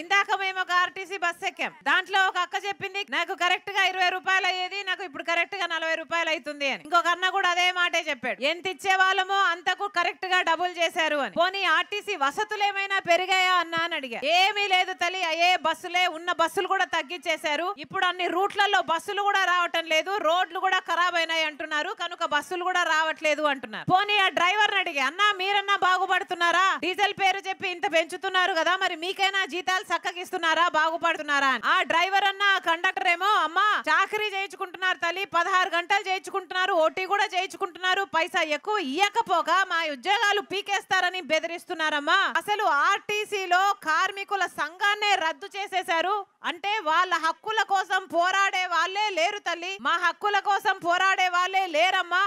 ఇందాక మేము ఒక ఆర్టీసీ బస్ ఎక్కాం దాంట్లో ఒక అక్క చెప్పింది నాకు కరెక్ట్ గా ఇరవై రూపాయలు అయ్యేది నాకు ఇప్పుడు కరెక్ట్ గా నలభై రూపాయలు అవుతుంది అని ఇంకొక అన్న కూడా అదే మాటే చెప్పాడు ఎంత ఇచ్చే వాళ్ళమో అంతకు కరెక్ట్ గా డబుల్ చేశారు అని పోనీ ఆర్టీసీ వసతులు ఏమైనా పెరిగాయా అన్న అని అడిగా ఏమీ లేదు తల్లి అయ్యే బస్సులే ఉన్న బస్సులు కూడా తగ్గించేశారు ఇప్పుడు అన్ని రూట్లలో బస్సులు కూడా రావటం లేదు రోడ్లు కూడా ఖరాబ్ అయినాయి అంటున్నారు ఉన్నారు కనుక బస్సులు కూడా రావట్లేదు అంటున్నారు పోనీ ఆ డ్రైవర్ అడిగి అన్నా మీరన్నా బాగుపడుతున్నారా డీజిల్ పేరు చెప్పి ఇంత పెంచుతున్నారు కదా మరి మీకైనా జీతాలు చక్కగిస్తున్నారా బాగుపడుతున్నారా ఆ డ్రైవర్ అన్న కండక్టర్ ఏమో అమ్మా చాకరీ చేయించుకుంటున్నారు తల్లి పదహారు గంటలు చేయించుకుంటున్నారు ఓటీ కూడా చేయించుకుంటున్నారు పైసా ఎక్కువ ఇయ్యకపోక మా ఉద్యోగాలు పీకేస్తారని బెదిరిస్తున్నారమ్మా అసలు ఆర్టీసీ లో కార్మికుల సంఘాన్నే రద్దు చేసేశారు అంటే వాళ్ళ హక్కుల కోసం పోరాడే వాళ్ళే లేరు తల్లి మా హక్కుల కోసం పోరాడే వాళ్ళే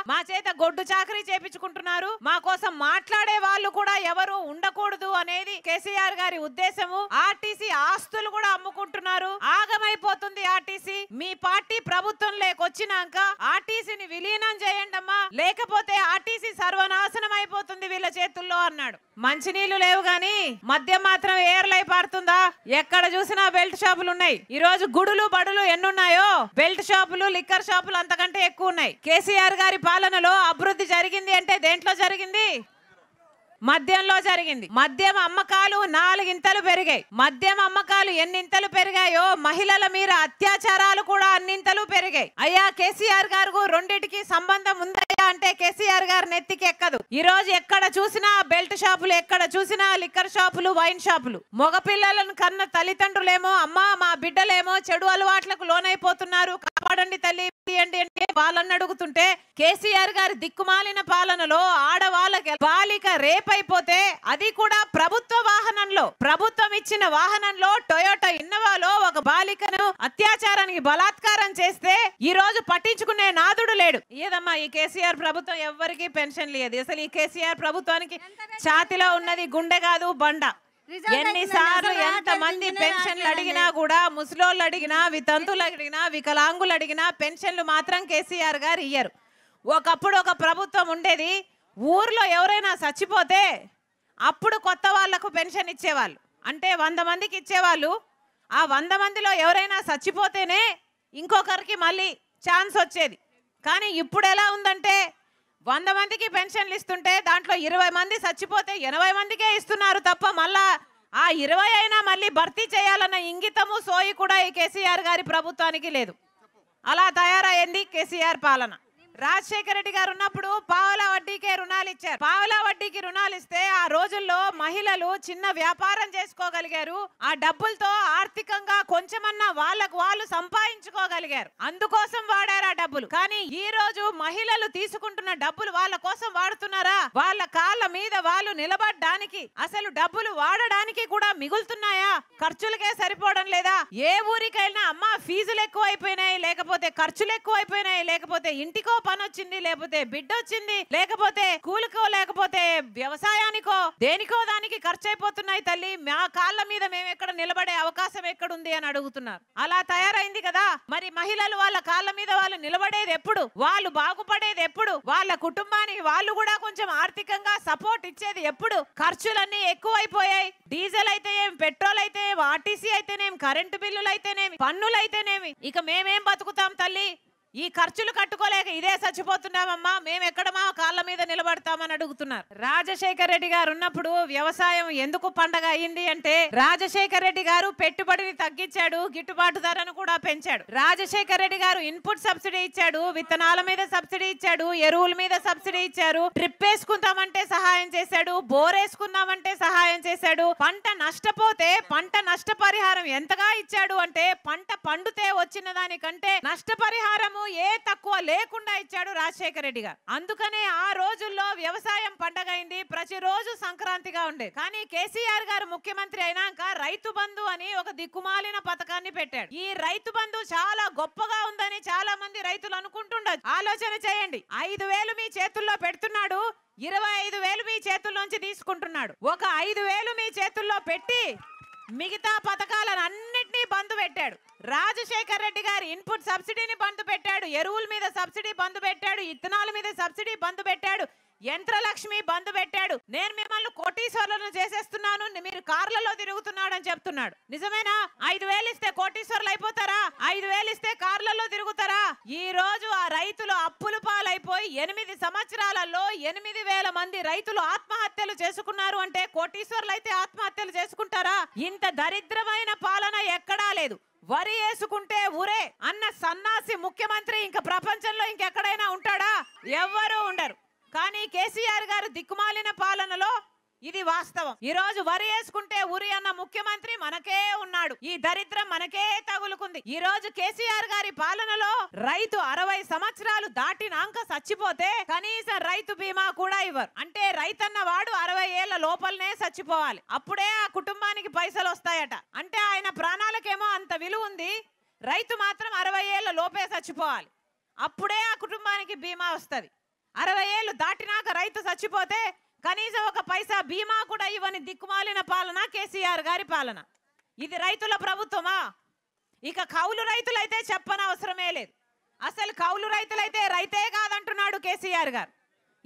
马杰。గొడ్డు చాకరీ చేపించుకుంటున్నారు మా కోసం మాట్లాడే వాళ్ళు కూడా ఎవరు ఉండకూడదు అనేది కేసీఆర్ గారి ఉద్దేశము ఆర్టీసీ ఆస్తులు కూడా అమ్ముకుంటున్నారు ఆగమైపోతుంది ఆర్టీసీ మీ పార్టీ ప్రభుత్వం లేకొచ్చినాక ఆర్టీసీని విలీనం చేయండి అమ్మా లేకపోతే ఆర్టీసీ సర్వనాశనం అయిపోతుంది వీళ్ళ చేతుల్లో అన్నాడు మంచినీళ్లు లేవు గాని మద్యం మాత్రం ఏర్లై పారుతుందా ఎక్కడ చూసినా బెల్ట్ షాపులు ఉన్నాయి ఈ రోజు గుడులు బడులు ఎన్నున్నాయో బెల్ట్ షాపులు లిక్కర్ షాపులు అంతకంటే ఎక్కువ ఉన్నాయి కేసీఆర్ గారి పాలనలో అభివృద్ధి జరిగింది అంటే దేంట్లో జరిగింది మద్యంలో జరిగింది మద్యం అమ్మకాలు నాలుగింతలు పెరిగాయి మద్యం అమ్మకాలు ఎన్నింతలు పెరిగాయో మహిళల మీద అత్యాచారాలు కూడా అన్నింతలు పెరిగాయి అయ్యా కేసీఆర్ గారు రెండింటికి సంబంధం ఉందయ్యా అంటే కేసీఆర్ గారు నెత్తికి ఎక్కదు ఈ రోజు ఎక్కడ చూసినా బెల్ట్ షాపులు ఎక్కడ చూసినా లిక్కర్ షాపులు వైన్ షాపులు మగపిల్లలను కన్న తల్లిదండ్రులేమో అమ్మా మా బిడ్డలేమో చెడు అలవాట్లకు లోనైపోతున్నారు కాపాడండి తల్లి తీయండి అంటే వాళ్ళని అడుగుతుంటే కేసీఆర్ గారి దిక్కుమాలిన పాలనలో ఆడవాళ్ళకి బాలిక రేపైపోతే అది కూడా ప్రభుత్వ వాహనంలో ప్రభుత్వం ఇచ్చిన వాహనంలో టొయోటా ఇన్నోవాలో ఒక బాలికను అత్యాచారానికి బలాత్కారం చేస్తే ఈ రోజు పట్టించుకునే నాదుడు లేడు ఏదమ్మా ఈ కేసీఆర్ ప్రభుత్వం ఎవరికి పెన్షన్ లేదు అసలు ఈ కేసీఆర్ ప్రభుత్వానికి ఛాతిలో ఉన్నది గుండె కాదు బండ ఎన్నిసార్లు ఎంత మంది పెన్షన్లు అడిగినా కూడా ముసలోళ్ళు అడిగినా వితంతులు అడిగినా వికలాంగులు అడిగినా పెన్షన్లు మాత్రం కేసీఆర్ గారు ఇయ్యరు ఒకప్పుడు ఒక ప్రభుత్వం ఉండేది ఊర్లో ఎవరైనా చచ్చిపోతే అప్పుడు కొత్త వాళ్లకు పెన్షన్ ఇచ్చేవాళ్ళు అంటే వంద మందికి ఇచ్చేవాళ్ళు ఆ వంద మందిలో ఎవరైనా చచ్చిపోతేనే ఇంకొకరికి మళ్ళీ ఛాన్స్ వచ్చేది కానీ ఇప్పుడు ఎలా ఉందంటే వంద మందికి పెన్షన్లు ఇస్తుంటే దాంట్లో ఇరవై మంది చచ్చిపోతే ఎనభై మందికే ఇస్తున్నారు తప్ప మళ్ళా ఆ ఇరవై అయినా మళ్ళీ భర్తీ చేయాలన్న ఇంగితము సోయి కూడా ఈ కేసీఆర్ గారి ప్రభుత్వానికి లేదు అలా తయారైంది కేసీఆర్ పాలన రాజశేఖర రెడ్డి గారు ఉన్నప్పుడు పావుల వడ్డీకే రుణాలు ఇచ్చారు పావుల వడ్డీకి రుణాలు ఇస్తే ఆ రోజుల్లో మహిళలు చిన్న వ్యాపారం చేసుకోగలిగారు ఆ డబ్బులతో ఆర్థికంగా కొంచెమన్నా వాళ్ళకు వాళ్ళు సంపాదించుకోగలిగారు అందుకోసం వాడారు ఆ డబ్బులు కానీ ఈ రోజు మహిళలు తీసుకుంటున్న డబ్బులు వాళ్ళ కోసం వాడుతున్నారా వాళ్ళ కాళ్ళ మీద వాళ్ళు నిలబడడానికి అసలు డబ్బులు వాడడానికి కూడా మిగులుతున్నాయా ఖర్చులకే సరిపోవడం లేదా ఏ ఊరికైనా అమ్మ ఫీజులు ఎక్కువ అయిపోయినాయి లేకపోతే ఖర్చులు ఎక్కువ అయిపోయినాయి లేకపోతే ఇంటికో పని వచ్చింది లేకపోతే బిడ్డ వచ్చింది లేకపోతే కూలికో లేకపోతే వ్యవసాయానికో దేనికో దానికి ఖర్చు అయిపోతున్నాయి తల్లి మా కాళ్ళ మీద మేము ఎక్కడ నిలబడే అవకాశం ఎక్కడుంది అని అడుగుతున్నారు అలా తయారైంది కదా మరి మహిళలు వాళ్ళ కాళ్ళ మీద వాళ్ళు నిలబడేది ఎప్పుడు వాళ్ళు బాగుపడేది ఎప్పుడు వాళ్ళ కుటుంబానికి వాళ్ళు కూడా కొంచెం ఆర్థికంగా సపోర్ట్ ఇచ్చేది ఎప్పుడు ఖర్చులన్నీ ఎక్కువైపోయాయి డీజిల్ అయితే ఏం పెట్రోల్ అయితే ఆర్టీసీ అయితేనేమి కరెంటు బిల్లులు అయితేనేమి పన్నులు అయితేనేమి ఇక మేమేం బతుకుతాం తల్లి ఈ ఖర్చులు కట్టుకోలేక ఇదే చచ్చిపోతున్నామమ్మా మేము ఎక్కడమా కాళ్ళ మీద నిలబడతామని అడుగుతున్నారు రాజశేఖర్ రెడ్డి గారు ఉన్నప్పుడు వ్యవసాయం ఎందుకు పండగ అయింది అంటే రాజశేఖర్ రెడ్డి గారు పెట్టుబడిని తగ్గించాడు గిట్టుబాటు ధరను కూడా పెంచాడు రాజశేఖర్ రెడ్డి గారు ఇన్పుట్ సబ్సిడీ ఇచ్చాడు విత్తనాల మీద సబ్సిడీ ఇచ్చాడు ఎరువుల మీద సబ్సిడీ ఇచ్చారు ట్రిప్ వేసుకుందామంటే సహాయం చేశాడు బోర్ వేసుకున్నామంటే సహాయం చేశాడు పంట నష్టపోతే పంట నష్టపరిహారం ఎంతగా ఇచ్చాడు అంటే పంట పండుతే వచ్చిన దానికంటే నష్టపరిహారము ఏ తక్కువ లేకుండా ఇచ్చాడు రాజశేఖర రెడ్డి గారు అందుకనే ఆ రోజుల్లో వ్యవసాయం పండగ అయింది ప్రతిరోజు సంక్రాంతిగా ఉండే కానీ కేసీఆర్ గారు ముఖ్యమంత్రి అయినాక రైతు బంధు అని ఒక దిక్కుమాలిన పథకాన్ని పెట్టాడు ఈ రైతు బంధు చాలా గొప్పగా ఉందని చాలా మంది రైతులు అనుకుంటుండదు ఆలోచన చేయండి ఐదు వేలు మీ చేతుల్లో పెడుతున్నాడు ఇరవై ఐదు వేలు మీ చేతుల్లోంచి తీసుకుంటున్నాడు ఒక ఐదు వేలు మీ చేతుల్లో పెట్టి మిగతా పథకాలను అన్నింటినీ బంద్ పెట్టాడు రాజశేఖర్ రెడ్డి గారి ఇన్పుట్ సబ్సిడీని బంద్ పెట్టాడు ఎరువుల మీద సబ్సిడీ బంద్ పెట్టాడు ఇత్తనాల మీద సబ్సిడీ బంద్ పెట్టాడు యంత్రలక్ష్మి బంధు పెట్టాడు నేను మిమ్మల్ని కోటీశ్వర్లను చేసేస్తున్నాను మీరు కార్లలో తిరుగుతున్నాడు అని చెప్తున్నాడు నిజమేనా ఐదు వేలు ఇస్తే కోటీశ్వర్లు అయిపోతారా ఐదు వేలు ఇస్తే కార్లలో తిరుగుతారా ఈ రోజు ఆ రైతులు అప్పులు పాలైపోయి ఎనిమిది సంవత్సరాలలో ఎనిమిది వేల మంది రైతులు ఆత్మహత్యలు చేసుకున్నారు అంటే కోటీశ్వర్లు అయితే ఆత్మహత్యలు చేసుకుంటారా ఇంత దరిద్రమైన పాలన ఎక్కడా లేదు వరి వేసుకుంటే ఉరే అన్న సన్నాసి ముఖ్యమంత్రి ఇంకా ప్రపంచంలో ఇంకెక్కడైనా ఉంటాడా ఎవ్వరూ ఉండరు కానీ కేసీఆర్ గారు దిక్కుమాలిన పాలనలో ఇది వాస్తవం ఈ రోజు వరి వేసుకుంటే ఉరి అన్న ముఖ్యమంత్రి మనకే ఉన్నాడు ఈ దరిద్రం మనకే తగులుకుంది ఈ రోజు కేసీఆర్ గారి పాలనలో రైతు అరవై సంవత్సరాలు దాటినాక చచ్చిపోతే కనీసం రైతు బీమా కూడా ఇవ్వరు అంటే రైతన్న వాడు అరవై ఏళ్ల లోపలనే చచ్చిపోవాలి అప్పుడే ఆ కుటుంబానికి పైసలు వస్తాయట అంటే ఆయన ప్రాణాలకేమో అంత విలువ ఉంది రైతు మాత్రం అరవై ఏళ్ల లోపే చచ్చిపోవాలి అప్పుడే ఆ కుటుంబానికి బీమా వస్తుంది అరవై ఏళ్ళు దాటినాక రైతు చచ్చిపోతే కనీసం ఒక పైసా బీమా కూడా ఇవ్వని దిక్కుమాలిన పాలన కేసీఆర్ గారి పాలన ఇది రైతుల ప్రభుత్వమా ఇక కౌలు రైతులైతే చెప్పనవసరమే లేదు అసలు కౌలు రైతులైతే రైతే కాదంటున్నాడు కేసీఆర్ గారు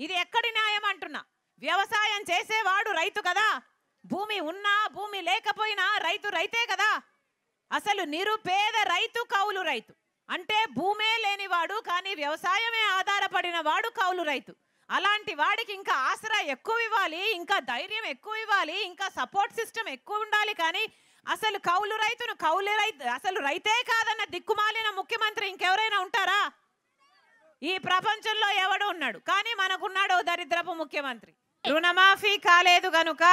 ఇది ఎక్కడి న్యాయం అంటున్నా వ్యవసాయం చేసేవాడు రైతు కదా భూమి ఉన్నా భూమి లేకపోయినా రైతు రైతే కదా అసలు నిరుపేద రైతు కౌలు రైతు అంటే భూమే లేనివాడు కానీ వ్యవసాయమే ఆదా పడిన వాడు కౌలు రైతు అలాంటి వాడికి ఇంకా ఆసరా ఎక్కువ ఇవ్వాలి ఇంకా ధైర్యం ఎక్కువ ఇవ్వాలి ఇంకా సపోర్ట్ సిస్టమ్ ఎక్కువ ఉండాలి కానీ అసలు కౌలు రైతును కౌలు రైతు అసలు రైతే కాదన్న దిక్కుమాలిన ముఖ్యమంత్రి ఇంకెవరైనా ఉంటారా ఈ ప్రపంచంలో ఎవడు ఉన్నాడు కానీ మనకున్నాడు దరిద్రపు ముఖ్యమంత్రి రుణమాఫీ కాలేదు కనుక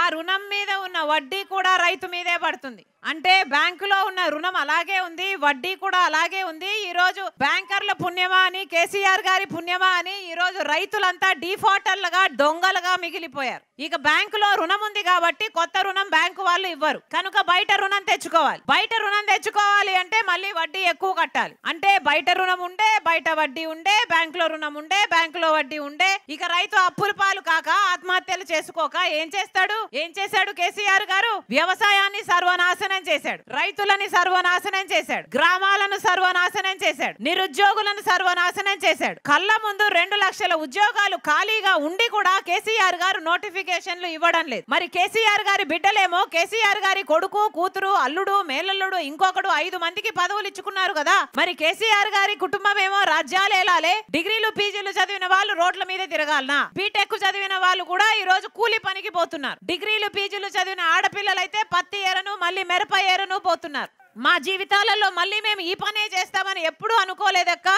ఆ రుణం మీద ఉన్న వడ్డీ కూడా రైతు మీదే పడుతుంది అంటే బ్యాంకులో ఉన్న రుణం అలాగే ఉంది వడ్డీ కూడా అలాగే ఉంది ఈ రోజు బ్యాంకర్ల పుణ్యమా అని కేసీఆర్ గారి పుణ్యమా అని ఈ రోజు రైతులంతా డిఫాల్టర్లుగా దొంగలుగా మిగిలిపోయారు ఇక బ్యాంకులో రుణం ఉంది కాబట్టి కొత్త రుణం బ్యాంకు వాళ్ళు ఇవ్వరు కనుక బయట రుణం తెచ్చుకోవాలి బయట రుణం తెచ్చుకోవాలి అంటే మళ్ళీ వడ్డీ ఎక్కువ కట్టాలి అంటే బయట రుణం ఉండే బయట వడ్డీ ఉండే బ్యాంకులో రుణం ఉండే బ్యాంకులో వడ్డీ ఉండే ఇక రైతు అప్పుల పాలు కాక ఆత్మహత్యలు చేసుకోక ఏం చేస్తాడు ఏం చేశాడు కేసీఆర్ గారు వ్యవసాయాన్ని సర్వనాశనం సర్వనాశనం చేశాడు రైతులని సర్వనాశనం చేశాడు గ్రామాలను సర్వనాశనం చేశాడు నిరుద్యోగులను సర్వనాశనం చేశాడు కళ్ళ ముందు రెండు లక్షల ఉద్యోగాలు ఖాళీగా ఉండి కూడా కేసీఆర్ గారు నోటిఫికేషన్లు ఇవ్వడం లేదు మరి కేసీఆర్ గారి బిడ్డలేమో కేసీఆర్ గారి కొడుకు కూతురు అల్లుడు మేలల్లుడు ఇంకొకడు ఐదు మందికి పదవులు ఇచ్చుకున్నారు కదా మరి కేసీఆర్ గారి కుటుంబం ఏమో రాజ్యాలు ఎలాలే డిగ్రీలు పీజీలు చదివిన వాళ్ళు రోడ్ల మీద తిరగాలనా బీటెక్ చదివిన వాళ్ళు కూడా ఈ రోజు కూలి పనికి పోతున్నారు డిగ్రీలు పీజీలు చదివిన ఆడపిల్లలైతే పత్తి ఎరను మళ్ళీ మెరప నలభై పోతున్నారు మా జీవితాలలో మళ్ళీ మేము ఈ పనే చేస్తామని ఎప్పుడూ అనుకోలేదక్క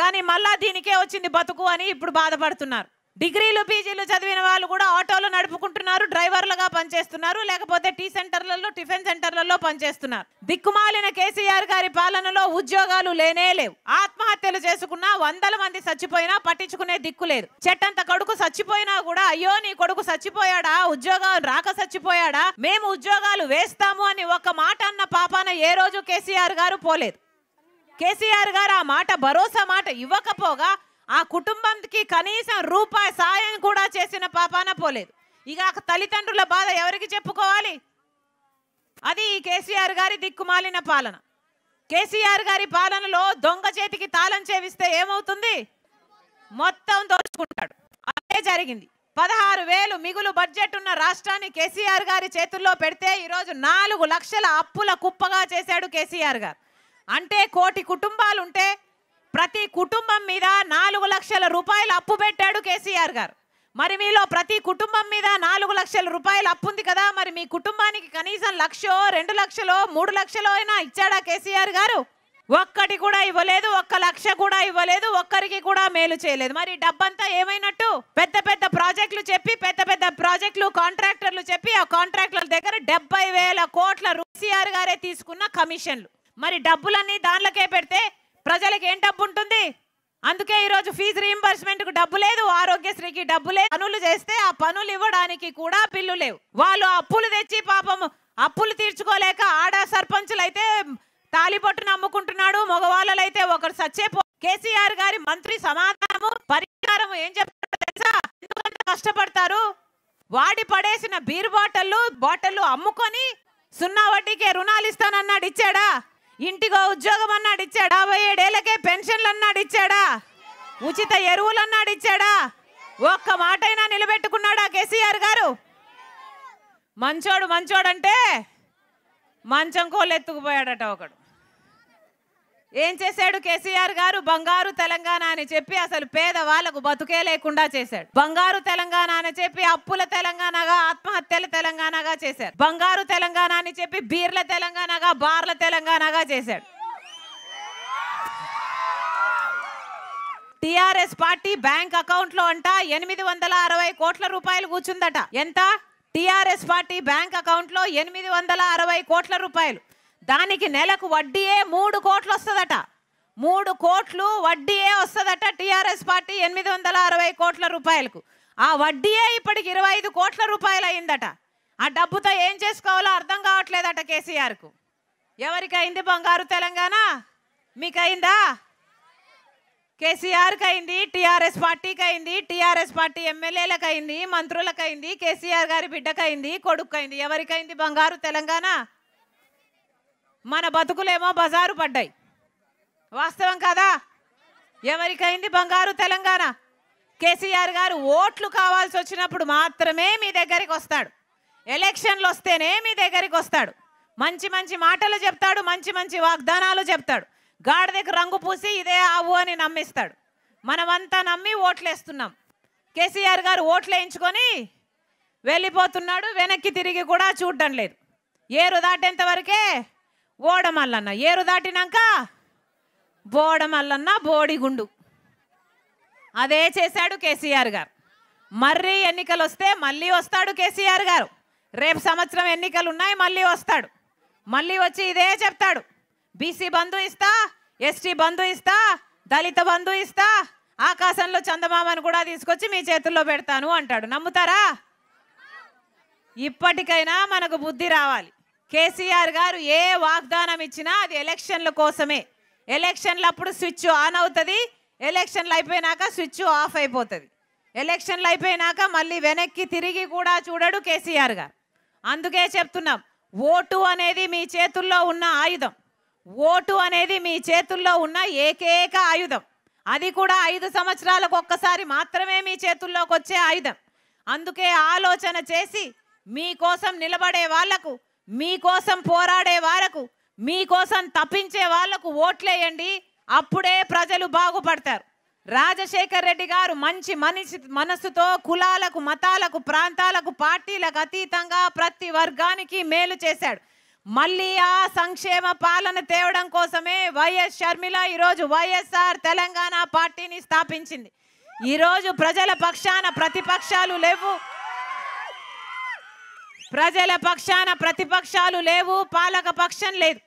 కానీ మళ్ళా దీనికే వచ్చింది బతుకు అని ఇప్పుడు బాధపడుతున్నారు డిగ్రీలు పీజీలు చదివిన వాళ్ళు కూడా ఆటోలు నడుపుకుంటున్నారు డ్రైవర్లుగా పనిచేస్తున్నారు లేకపోతే టీ సెంటర్లలో టిఫిన్ సెంటర్లలో పనిచేస్తున్నారు దిక్కుమాలిన కేసీఆర్ గారి పాలనలో ఉద్యోగాలు లేనే లేవు ఆత్మహత్యలు చేసుకున్నా వందల మంది చచ్చిపోయినా పట్టించుకునే దిక్కు లేదు చెట్టంత కొడుకు చచ్చిపోయినా కూడా అయ్యో నీ కొడుకు చచ్చిపోయాడా ఉద్యోగాలు రాక చచ్చిపోయాడా మేము ఉద్యోగాలు వేస్తాము అని ఒక మాట అన్న పాపాన ఏ రోజు కేసీఆర్ గారు పోలేదు కేసీఆర్ గారు ఆ మాట భరోసా మాట ఇవ్వకపోగా ఆ కుటుంబంకి కనీసం రూపాయి సాయం కూడా చేసిన పాపాన పోలేదు ఇక తల్లిదండ్రుల బాధ ఎవరికి చెప్పుకోవాలి అది కేసీఆర్ గారి దిక్కుమాలిన పాలన కేసీఆర్ గారి పాలనలో దొంగ చేతికి తాళం చేవిస్తే ఏమవుతుంది మొత్తం దోచుకుంటాడు అదే జరిగింది పదహారు వేలు మిగులు బడ్జెట్ ఉన్న రాష్ట్రాన్ని కేసీఆర్ గారి చేతుల్లో పెడితే ఈరోజు నాలుగు లక్షల అప్పుల కుప్పగా చేశాడు కేసీఆర్ గారు అంటే కోటి కుటుంబాలుంటే ప్రతి కుటుంబం మీద నాలుగు లక్షల రూపాయలు అప్పు పెట్టాడు కేసీఆర్ గారు మరి మీలో ప్రతి కుటుంబం మీద నాలుగు లక్షల రూపాయలు అప్పు ఉంది కదా మరి మీ కుటుంబానికి కనీసం లక్షో రెండు లక్షలో మూడు లక్షలో అయినా ఇచ్చాడా కేసీఆర్ గారు ఒక్కటి కూడా ఇవ్వలేదు ఒక్క లక్ష కూడా ఇవ్వలేదు ఒక్కరికి కూడా మేలు చేయలేదు మరి డబ్బంతా ఏమైనట్టు పెద్ద పెద్ద ప్రాజెక్టులు చెప్పి పెద్ద పెద్ద ప్రాజెక్టులు కాంట్రాక్టర్లు చెప్పి ఆ కాంట్రాక్టర్ల దగ్గర డెబ్బై వేల కోట్ల రూసీఆర్ గారే తీసుకున్న కమిషన్లు మరి డబ్బులన్నీ దానిలోకే పెడితే ప్రజలకు ఏం డబ్బు ఉంటుంది అందుకే ఈరోజు ఫీజు రీఎంబర్స్మెంట్కు డబ్బు లేదు ఆరోగ్యశ్రీకి డబ్బు లేదు పనులు చేస్తే ఆ పనులు ఇవ్వడానికి కూడా బిల్లు లేవు వాళ్ళు అప్పులు తెచ్చి పాపం అప్పులు తీర్చుకోలేక ఆడ సర్పంచులు అయితే తాలిబొట్టును అమ్ముకుంటున్నాడు అయితే ఒకరు సచ్చేపో కేసీఆర్ గారి మంత్రి సమాధానము పరిష్కారం ఏం చెప్తారో తెలుసా ఎందుకంత కష్టపడతారు వాడి పడేసిన బీర్ బాటళ్ళు బాటళ్ళు అమ్ముకొని సున్నా వడ్డీకే రుణాలు ఇస్తానన్నాడు ఇచ్చాడా ఇంటిగో ఉద్యోగం అన్నాడు ఇచ్చాడు యాభై ఏడేళ్ళకే పెన్షన్లు అన్నాడు ఇచ్చాడా ఉచిత ఎరువులు అన్నాడు ఇచ్చాడా ఒక్క మాటైనా నిలబెట్టుకున్నాడా కేసీఆర్ గారు మంచోడు మంచోడంటే మంచం కోళ్ళు ఎత్తుకుపోయాడట ఒకడు ఏం చేశాడు కేసీఆర్ గారు బంగారు తెలంగాణ అని చెప్పి అసలు పేద వాళ్ళకు బతుకే లేకుండా చేశాడు బంగారు తెలంగాణ అని చెప్పి అప్పుల తెలంగాణగా ఆత్మహత్యల తెలంగాణగా చేశారు బంగారు తెలంగాణ అని చెప్పి బీర్ల తెలంగాణగా బార్ల తెలంగాణగా చేశాడు టిఆర్ఎస్ పార్టీ బ్యాంక్ అకౌంట్లో అంట ఎనిమిది వందల అరవై కోట్ల రూపాయలు కూర్చుందట ఎంత టిఆర్ఎస్ పార్టీ బ్యాంక్ అకౌంట్లో ఎనిమిది వందల అరవై కోట్ల రూపాయలు దానికి నెలకు వడ్డీయే మూడు కోట్లు వస్తుందట మూడు కోట్లు వడ్డీయే వస్తుందట టీఆర్ఎస్ పార్టీ ఎనిమిది వందల అరవై కోట్ల రూపాయలకు ఆ వడ్డీయే ఇప్పటికి ఇరవై ఐదు కోట్ల రూపాయలు అయిందట ఆ డబ్బుతో ఏం చేసుకోవాలో అర్థం కావట్లేదట కేసీఆర్కు ఎవరికైంది బంగారు తెలంగాణ మీకైందా కేసీఆర్కి అయింది టీఆర్ఎస్ పార్టీకి అయింది టీఆర్ఎస్ పార్టీ ఎమ్మెల్యేలకు అయింది మంత్రులకు అయింది కేసీఆర్ గారి బిడ్డకైంది కొడుకు అయింది ఎవరికైంది బంగారు తెలంగాణ మన బతుకులేమో బజారు పడ్డాయి వాస్తవం కదా ఎవరికైంది బంగారు తెలంగాణ కేసీఆర్ గారు ఓట్లు కావాల్సి వచ్చినప్పుడు మాత్రమే మీ దగ్గరికి వస్తాడు ఎలక్షన్లు వస్తేనే మీ దగ్గరికి వస్తాడు మంచి మంచి మాటలు చెప్తాడు మంచి మంచి వాగ్దానాలు చెప్తాడు గాడిదకి రంగు పూసి ఇదే ఆవు అని నమ్మిస్తాడు మనమంతా నమ్మి ఓట్లేస్తున్నాం కేసీఆర్ గారు ఓట్లేయించుకొని వెళ్ళిపోతున్నాడు వెనక్కి తిరిగి కూడా చూడడం లేదు ఏరు దాటేంత వరకే బోడమల్లన్న ఏరు దాటినాక బోడమల్లన్న బోడిగుండు అదే చేశాడు కేసీఆర్ గారు మర్రి ఎన్నికలు వస్తే మళ్ళీ వస్తాడు కేసీఆర్ గారు రేపు సంవత్సరం ఎన్నికలు ఉన్నాయి మళ్ళీ వస్తాడు మళ్ళీ వచ్చి ఇదే చెప్తాడు బీసీ బంధు ఇస్తా ఎస్టీ బంధు ఇస్తా దళిత బంధు ఇస్తా ఆకాశంలో చందమామను కూడా తీసుకొచ్చి మీ చేతుల్లో పెడతాను అంటాడు నమ్ముతారా ఇప్పటికైనా మనకు బుద్ధి రావాలి కేసీఆర్ గారు ఏ వాగ్దానం ఇచ్చినా అది ఎలక్షన్ల కోసమే ఎలక్షన్లు అప్పుడు స్విచ్ ఆన్ అవుతుంది ఎలక్షన్లు అయిపోయినాక స్విచ్ ఆఫ్ అయిపోతుంది ఎలక్షన్లు అయిపోయినాక మళ్ళీ వెనక్కి తిరిగి కూడా చూడడు కేసీఆర్ గారు అందుకే చెప్తున్నాం ఓటు అనేది మీ చేతుల్లో ఉన్న ఆయుధం ఓటు అనేది మీ చేతుల్లో ఉన్న ఏకైక ఆయుధం అది కూడా ఐదు సంవత్సరాలకు ఒక్కసారి మాత్రమే మీ చేతుల్లోకి వచ్చే ఆయుధం అందుకే ఆలోచన చేసి మీకోసం నిలబడే వాళ్లకు మీకోసం పోరాడే వాళ్ళకు మీకోసం తప్పించే వాళ్లకు ఓట్లేయండి అప్పుడే ప్రజలు బాగుపడతారు రాజశేఖర్ రెడ్డి గారు మంచి మనిషి మనసుతో కులాలకు మతాలకు ప్రాంతాలకు పార్టీలకు అతీతంగా ప్రతి వర్గానికి మేలు చేశాడు మళ్ళీ ఆ సంక్షేమ పాలన తేవడం కోసమే వైఎస్ షర్మిల ఈరోజు వైఎస్ఆర్ తెలంగాణ పార్టీని స్థాపించింది ఈరోజు ప్రజల పక్షాన ప్రతిపక్షాలు లేవు ప్రజల పక్షాన ప్రతిపక్షాలు లేవు పాలక పక్షం లేదు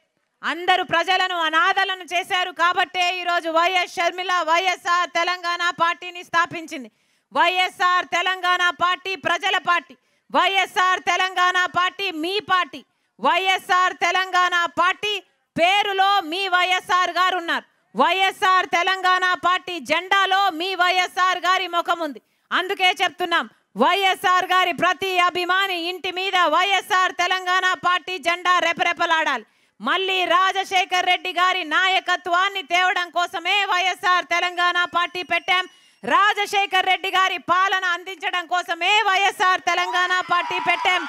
అందరూ ప్రజలను అనాథలను చేశారు కాబట్టే ఈరోజు వైఎస్ షర్మిల వైఎస్ఆర్ తెలంగాణ పార్టీని స్థాపించింది వైఎస్ఆర్ తెలంగాణ పార్టీ ప్రజల పార్టీ వైఎస్ఆర్ తెలంగాణ పార్టీ మీ పార్టీ వైఎస్ఆర్ తెలంగాణ పార్టీ పేరులో మీ వైఎస్ఆర్ గారు ఉన్నారు వైఎస్ఆర్ తెలంగాణ పార్టీ జెండాలో మీ వైఎస్ఆర్ గారి ముఖం ఉంది అందుకే చెప్తున్నాం వైఎస్ఆర్ గారి ప్రతి అభిమాని ఇంటి మీద వైఎస్ఆర్ తెలంగాణ పార్టీ జెండా రెపరెపలాడాలి మళ్ళీ రాజశేఖర్ రెడ్డి గారి నాయకత్వాన్ని తేవడం కోసమే వైఎస్ఆర్ తెలంగాణ పార్టీ పెట్టాం రాజశేఖర్ రెడ్డి గారి పాలన అందించడం కోసమే వైఎస్ఆర్ తెలంగాణ పార్టీ పెట్టాం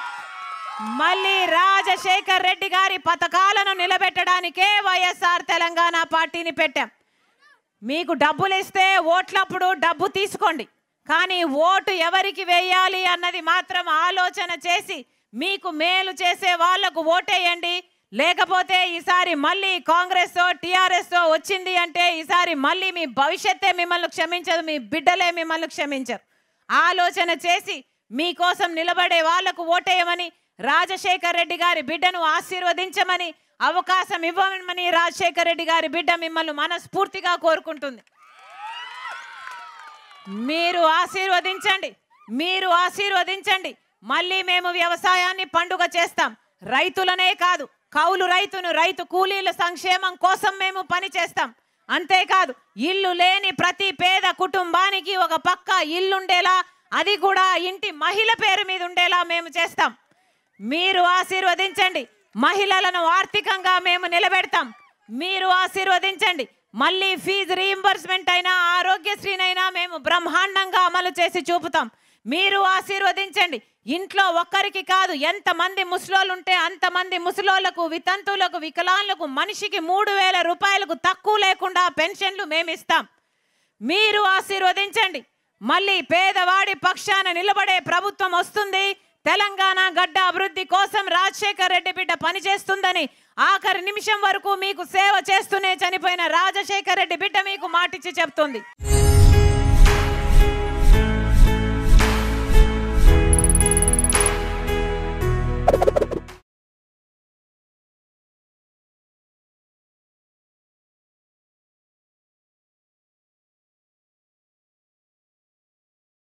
మళ్ళీ రాజశేఖర్ రెడ్డి గారి పథకాలను నిలబెట్టడానికే వైఎస్ఆర్ తెలంగాణ పార్టీని పెట్టాం మీకు డబ్బులు ఇస్తే ఓట్లప్పుడు డబ్బు తీసుకోండి కానీ ఓటు ఎవరికి వేయాలి అన్నది మాత్రం ఆలోచన చేసి మీకు మేలు చేసే వాళ్లకు ఓటేయండి లేకపోతే ఈసారి మళ్ళీ కాంగ్రెస్ టిఆర్ఎస్ వచ్చింది అంటే ఈసారి మళ్ళీ మీ భవిష్యత్తే మిమ్మల్ని క్షమించదు మీ బిడ్డలే మిమ్మల్ని క్షమించరు ఆలోచన చేసి మీకోసం నిలబడే వాళ్లకు ఓటేయమని రాజశేఖర్ రెడ్డి గారి బిడ్డను ఆశీర్వదించమని అవకాశం ఇవ్వమని రాజశేఖర్ రెడ్డి గారి బిడ్డ మిమ్మల్ని మనస్ఫూర్తిగా కోరుకుంటుంది మీరు ఆశీర్వదించండి మీరు ఆశీర్వదించండి మళ్ళీ మేము వ్యవసాయాన్ని పండుగ చేస్తాం రైతులనే కాదు కౌలు రైతును రైతు కూలీల సంక్షేమం కోసం మేము పని చేస్తాం అంతేకాదు ఇల్లు లేని ప్రతి పేద కుటుంబానికి ఒక పక్క ఇల్లుండేలా అది కూడా ఇంటి మహిళ పేరు మీద ఉండేలా మేము చేస్తాం మీరు ఆశీర్వదించండి మహిళలను ఆర్థికంగా మేము నిలబెడతాం మీరు ఆశీర్వదించండి మళ్ళీ ఫీజు రీఎంబర్స్మెంట్ అయినా ఆరోగ్యశ్రీనైనా మేము బ్రహ్మాండంగా అమలు చేసి చూపుతాం మీరు ఆశీర్వదించండి ఇంట్లో ఒక్కరికి కాదు ఎంతమంది ముసలోళ్ళు ఉంటే అంతమంది ముసలోళ్లకు వితంతువులకు వికలాంగులకు మనిషికి మూడు వేల రూపాయలకు తక్కువ లేకుండా పెన్షన్లు మేము ఇస్తాం మీరు ఆశీర్వదించండి మళ్ళీ పేదవాడి పక్షాన నిలబడే ప్రభుత్వం వస్తుంది తెలంగాణ గడ్డ అభివృద్ధి కోసం రాజశేఖర్ రెడ్డి బిడ్డ పనిచేస్తుందని ఆఖరి నిమిషం వరకు మీకు సేవ చేస్తూనే చనిపోయిన రాజశేఖర్ రెడ్డి బిడ్డ మీకు మాటిచ్చి చెప్తుంది